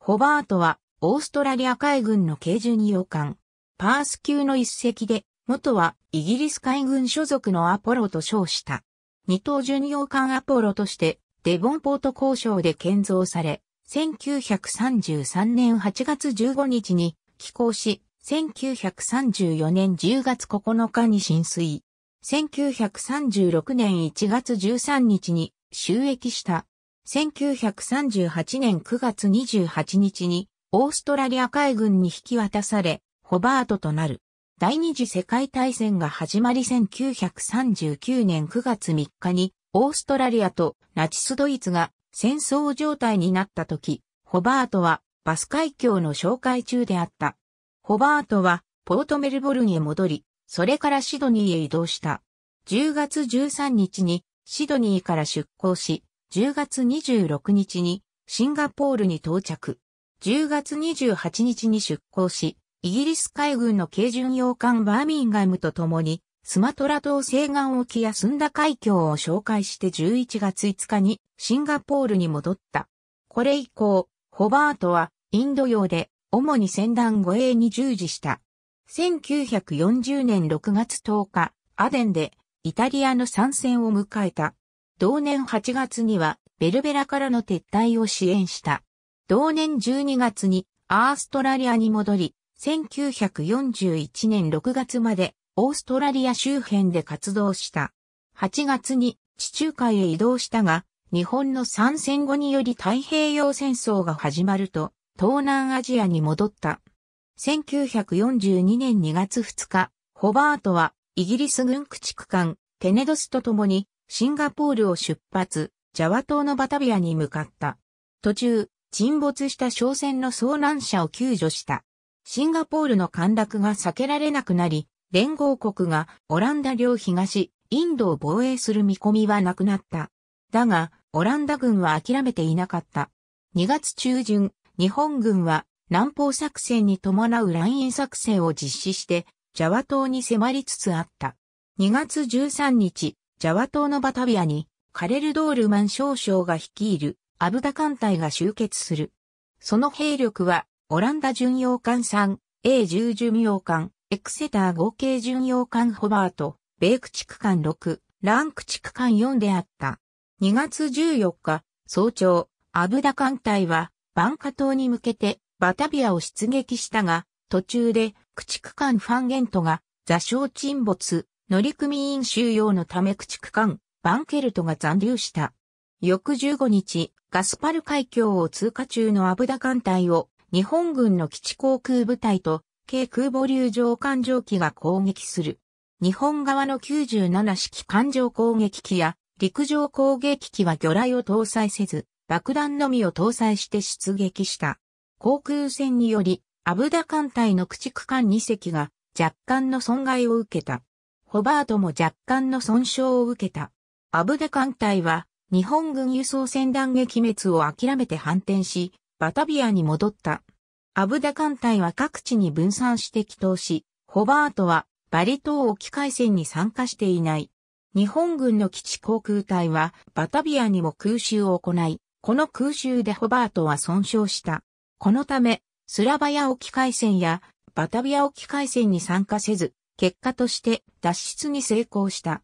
ホバートは、オーストラリア海軍の軽巡洋艦、パース級の一隻で、元はイギリス海軍所属のアポロと称した。二等巡洋艦アポロとして、デボンポート交渉で建造され、1933年8月15日に寄港し、1934年10月9日に浸水。1936年1月13日に収益した1938年9月28日にオーストラリア海軍に引き渡され、ホバートとなる。第二次世界大戦が始まり1939年9月3日にオーストラリアとナチスドイツが戦争状態になった時、ホバートはバス海峡の紹介中であった。ホバートはポートメルボルンへ戻り、それからシドニーへ移動した。10月13日にシドニーから出港し、10月26日にシンガポールに到着。10月28日に出港し、イギリス海軍の軽巡洋艦バーミンガムと共に、スマトラ島西岸沖やスンダ海峡を紹介して11月5日にシンガポールに戻った。これ以降、ホバートはインド洋で主に船団護衛に従事した。1940年6月10日、アデンでイタリアの参戦を迎えた。同年8月にはベルベラからの撤退を支援した。同年12月にアーストラリアに戻り、1941年6月までオーストラリア周辺で活動した。8月に地中海へ移動したが、日本の参戦後により太平洋戦争が始まると、東南アジアに戻った。1942年2月2日、ホバートはイギリス軍駆逐艦テネドスと共にシンガポールを出発、ジャワ島のバタビアに向かった。途中、沈没した商船の遭難者を救助した。シンガポールの陥落が避けられなくなり、連合国がオランダ領東、インドを防衛する見込みはなくなった。だが、オランダ軍は諦めていなかった。2月中旬、日本軍は南方作戦に伴う乱イ作戦を実施して、ジャワ島に迫りつつあった。2月13日、ジャワ島のバタビアに、カレルドールマン少将が率いるアブダ艦隊が集結する。その兵力は、オランダ巡洋艦3、A10 巡洋艦、エクセター合計巡洋艦ホバート、米駆逐艦6、ラン駆逐艦4であった。2月14日、早朝、アブダ艦隊は、バンカ島に向けて、バタビアを出撃したが、途中で、駆逐艦ファンゲントが、座礁沈没、乗組員収容のため駆逐艦、バンケルトが残留した。翌15日、ガスパル海峡を通過中のアブダ艦隊を日本軍の基地航空部隊と軽空母流上艦上機が攻撃する。日本側の97式艦上攻撃機や陸上攻撃機は魚雷を搭載せず、爆弾のみを搭載して出撃した。航空戦により、アブダ艦隊の駆逐艦2隻が若干の損害を受けた。ホバートも若干の損傷を受けた。アブデ艦隊は日本軍輸送船団撃滅を諦めて反転し、バタビアに戻った。アブデ艦隊は各地に分散して祈祷し、ホバートはバリ島沖海戦に参加していない。日本軍の基地航空隊はバタビアにも空襲を行い、この空襲でホバートは損傷した。このため、スラバヤ沖海戦やバタビア沖海戦に参加せず、結果として脱出に成功した。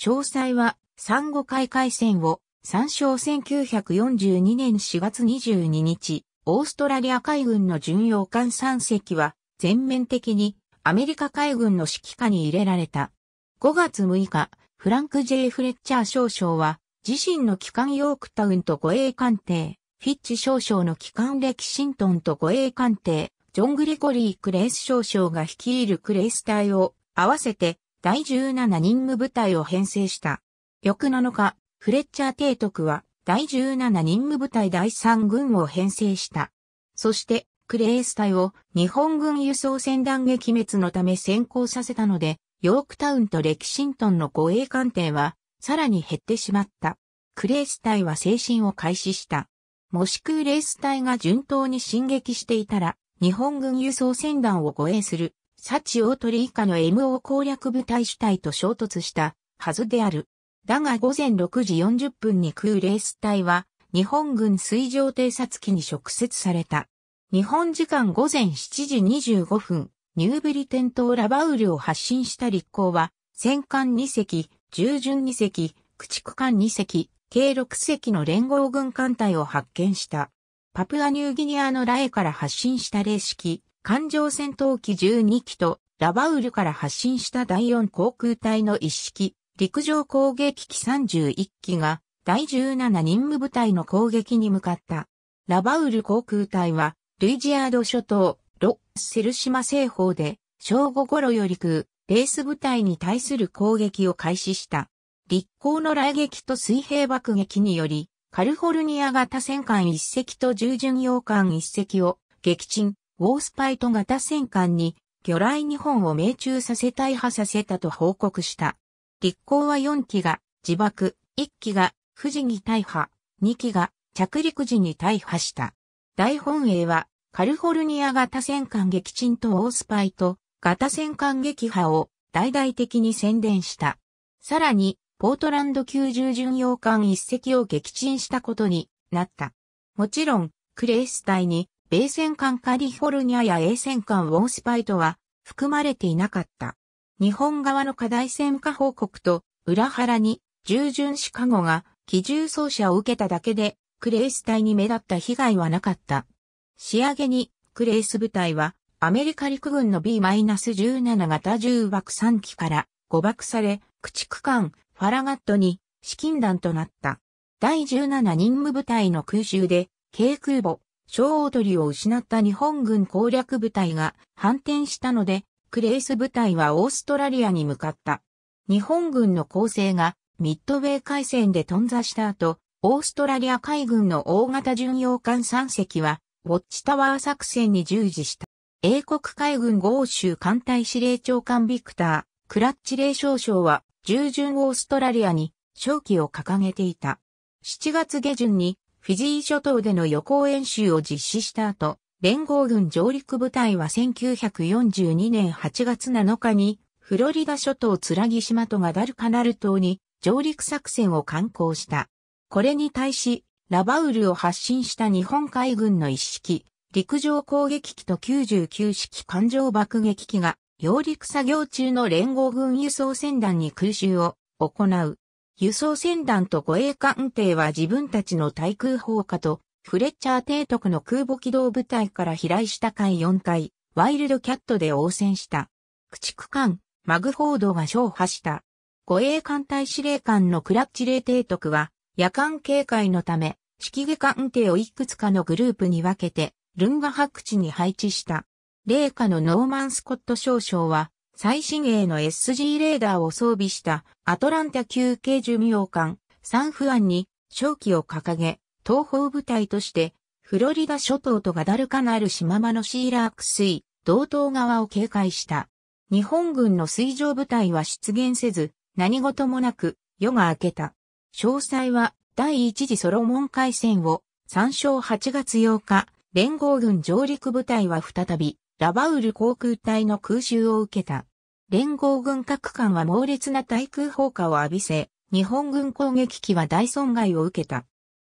詳細は産後海海戦を参照1942年4月22日、オーストラリア海軍の巡洋艦3隻は全面的にアメリカ海軍の指揮下に入れられた。5月6日、フランク・ジェイフレッチャー少将は自身の機関ヨークタウンと護衛艦艇、フィッチ少将の機関レキシントンと護衛艦艇、ジョン・グレコリー・クレース少将が率いるクレース隊を合わせて第17任務部隊を編成した。翌7日、フレッチャー提督は第17任務部隊第3軍を編成した。そして、クレース隊を日本軍輸送船団撃滅のため先行させたので、ヨークタウンとレキシントンの護衛艦艇はさらに減ってしまった。クレース隊は精神を開始した。もしクレース隊が順当に進撃していたら、日本軍輸送船団を護衛する、サチト鳥以下の MO 攻略部隊主体と衝突したはずである。だが午前6時40分に空レース隊は日本軍水上偵察機に直接された。日本時間午前7時25分、ニューブリテン島ラバウルを発進した立候は、戦艦2隻、従順2隻、駆逐艦2隻、計6隻の連合軍艦隊を発見した。パプアニューギニアのラエから発進した霊式、艦上戦闘機12機と、ラバウルから発進した第4航空隊の1式、陸上攻撃機31機が、第17任務部隊の攻撃に向かった。ラバウル航空隊は、ルイジアード諸島、ロッセル島西方で、正午頃より空、レース部隊に対する攻撃を開始した。立候の雷撃と水平爆撃により、カルフォルニア型戦艦1隻と従巡洋艦1隻を撃沈、ウォースパイト型戦艦に魚雷2本を命中させ大破させたと報告した。立航は4機が自爆、1機が富士に大破、2機が着陸時に大破した。大本営はカルフォルニア型戦艦撃沈とオースパイと型戦艦撃破を大々的に宣伝した。さらにポートランド級重巡洋艦一隻を撃沈したことになった。もちろん、クレイス隊に、米戦艦カリフォルニアや英戦艦ウォンスパイトは含まれていなかった。日本側の課題戦火報告と裏腹に従順シカゴが機銃奏者を受けただけでクレイス隊に目立った被害はなかった。仕上げにクレイス部隊はアメリカ陸軍の B-17 型重爆3機から誤爆され駆逐艦ファラガットに資金団となった。第17任務部隊の空襲で、軽空母、小踊りを失った日本軍攻略部隊が反転したので、クレース部隊はオーストラリアに向かった。日本軍の攻勢がミッドウェー海戦で頓挫した後、オーストラリア海軍の大型巡洋艦3隻は、ウォッチタワー作戦に従事した。英国海軍豪州艦隊司令長官ビクター、クラッチ霊少将は従順オーストラリアに勝機を掲げていた。7月下旬にフィジー諸島での予行演習を実施した後、連合軍上陸部隊は1942年8月7日にフロリダ諸島ラギ島とガダルカナル島に上陸作戦を敢行した。これに対し、ラバウルを発進した日本海軍の一式、陸上攻撃機と99式艦上爆撃機が揚陸作業中の連合軍輸送船団に空襲を行う。輸送船団と護衛艦艇は自分たちの対空砲火と、フレッチャー提督の空母機動部隊から飛来した回4回、ワイルドキャットで応戦した。駆逐艦、マグフォードが勝破した。護衛艦隊司令官のクラッチレ提督は、夜間警戒のため、式下艦艇をいくつかのグループに分けて、ルンガ白地に配置した。霊下のノーマン・スコット少将は、最新鋭の SG レーダーを装備したアトランタ級軽巡洋艦サンフアンに正機を掲げ、東方部隊としてフロリダ諸島とガダルカナル島間のシーラーク水、道東側を警戒した。日本軍の水上部隊は出現せず、何事もなく夜が明けた。詳細は第一次ソロモン海戦を参照8月8日、連合軍上陸部隊は再びラバウル航空隊の空襲を受けた。連合軍各艦は猛烈な対空砲火を浴びせ、日本軍攻撃機は大損害を受けた。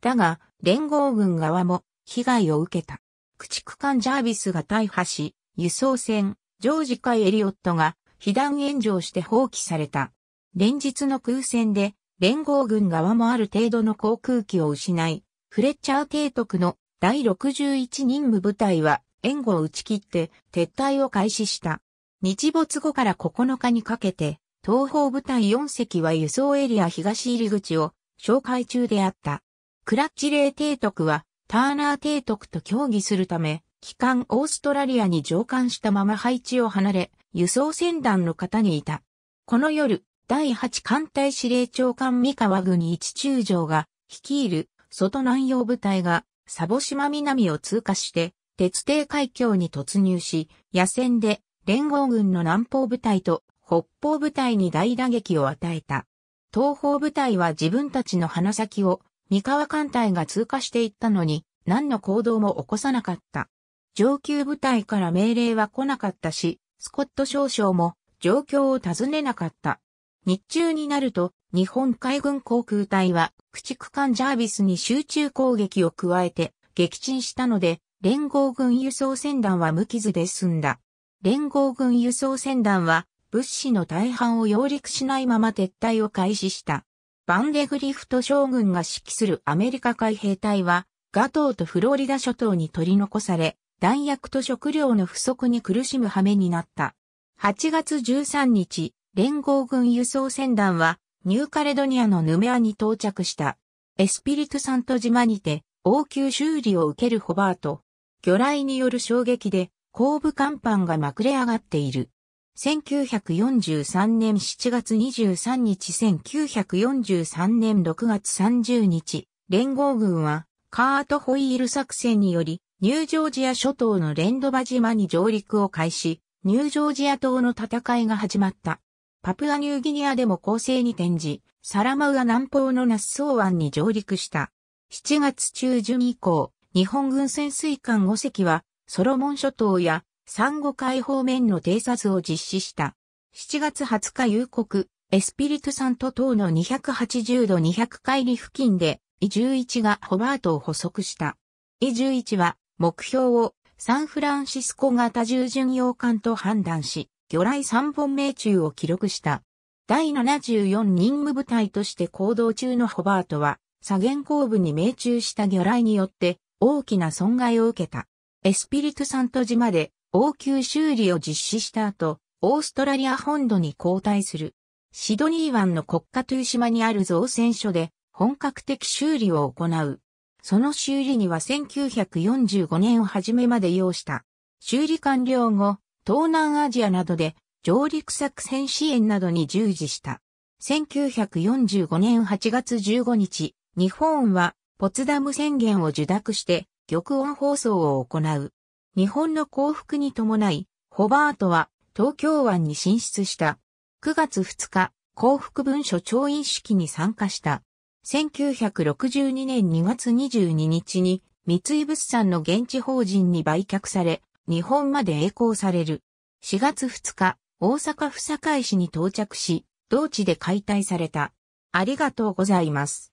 だが、連合軍側も被害を受けた。駆逐艦ジャービスが大破し、輸送船、ジョージ海エリオットが被弾炎上して放棄された。連日の空戦で、連合軍側もある程度の航空機を失い、フレッチャー提督の第61任務部隊は援護を打ち切って撤退を開始した。日没後から9日にかけて、東方部隊4隻は輸送エリア東入り口を紹介中であった。クラッチレー提督はターナー提督と協議するため、機関オーストラリアに上官したまま配置を離れ、輸送船団の方にいた。この夜、第8艦隊司令長官三河軍一中将が率いる外南洋部隊がサボ島南を通過して鉄底海峡に突入し、野戦で連合軍の南方部隊と北方部隊に大打撃を与えた。東方部隊は自分たちの鼻先を三河艦隊が通過していったのに何の行動も起こさなかった。上級部隊から命令は来なかったし、スコット少将も状況を尋ねなかった。日中になると日本海軍航空隊は駆逐艦ジャービスに集中攻撃を加えて撃沈したので、連合軍輸送船団は無傷で済んだ。連合軍輸送船団は物資の大半を揚陸しないまま撤退を開始した。バンデグリフト将軍が指揮するアメリカ海兵隊は、ガトーとフロリダ諸島に取り残され、弾薬と食料の不足に苦しむ羽目になった。8月13日、連合軍輸送船団は、ニューカレドニアのヌメアに到着した。エスピリトサント島にて、応急修理を受けるホバート、魚雷による衝撃で後部甲板がまくれ上がっている。1943年7月23日1943年6月30日、連合軍はカートホイール作戦によりニュージョージア諸島のレンドバ島に上陸を開始、ニュージョージア島の戦いが始まった。パプアニューギニアでも攻勢に転じ、サラマウア南方のナッソー湾に上陸した。7月中旬以降、日本軍潜水艦5隻は、ソロモン諸島や、産後海方面の偵察を実施した。7月20日夕刻、エスピリトサント島の280度200海里付近で、イ11がホバートを捕捉した。イ11は、目標をサンフランシスコ型従巡洋艦と判断し、魚雷3本命中を記録した。第74任務部隊として行動中のホバートは、左舷後部に命中した魚雷によって、大きな損害を受けた。エスピリトサント島で応急修理を実施した後、オーストラリア本土に交代する。シドニー湾の国家という島にある造船所で本格的修理を行う。その修理には1945年を初めまで要した。修理完了後、東南アジアなどで上陸作戦支援などに従事した。1945年8月15日、日本はポツダム宣言を受諾して玉音放送を行う。日本の降伏に伴い、ホバートは東京湾に進出した。9月2日、幸福文書調印式に参加した。1962年2月22日に三井物産の現地法人に売却され、日本まで栄光される。4月2日、大阪府堺市に到着し、同地で解体された。ありがとうございます。